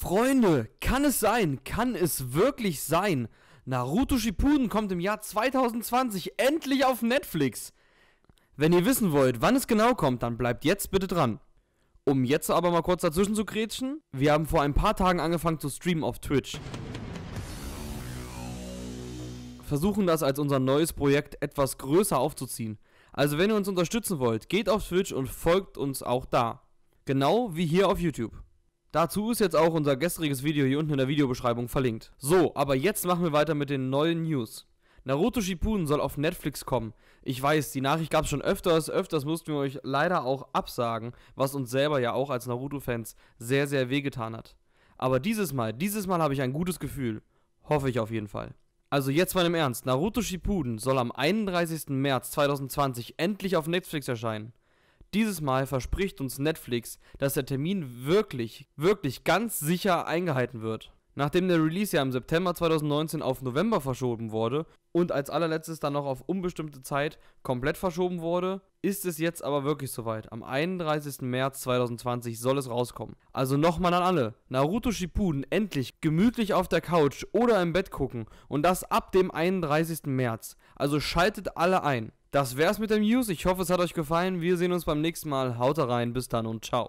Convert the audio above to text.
Freunde, kann es sein? Kann es wirklich sein? Naruto Shippuden kommt im Jahr 2020 endlich auf Netflix. Wenn ihr wissen wollt, wann es genau kommt, dann bleibt jetzt bitte dran. Um jetzt aber mal kurz dazwischen zu grätschen, wir haben vor ein paar Tagen angefangen zu streamen auf Twitch. Versuchen das als unser neues Projekt etwas größer aufzuziehen. Also wenn ihr uns unterstützen wollt, geht auf Twitch und folgt uns auch da. Genau wie hier auf YouTube. Dazu ist jetzt auch unser gestriges Video hier unten in der Videobeschreibung verlinkt. So, aber jetzt machen wir weiter mit den neuen News. Naruto Shippuden soll auf Netflix kommen. Ich weiß, die Nachricht gab es schon öfters, öfters mussten wir euch leider auch absagen, was uns selber ja auch als Naruto-Fans sehr, sehr wehgetan hat. Aber dieses Mal, dieses Mal habe ich ein gutes Gefühl. Hoffe ich auf jeden Fall. Also jetzt mal im Ernst, Naruto Shippuden soll am 31. März 2020 endlich auf Netflix erscheinen. Dieses Mal verspricht uns Netflix, dass der Termin wirklich, wirklich ganz sicher eingehalten wird. Nachdem der Release ja im September 2019 auf November verschoben wurde und als allerletztes dann noch auf unbestimmte Zeit komplett verschoben wurde, ist es jetzt aber wirklich soweit. Am 31. März 2020 soll es rauskommen. Also nochmal an alle. Naruto Shippuden endlich gemütlich auf der Couch oder im Bett gucken und das ab dem 31. März. Also schaltet alle ein. Das wär's mit dem News. Ich hoffe, es hat euch gefallen. Wir sehen uns beim nächsten Mal. Haut rein, bis dann und ciao.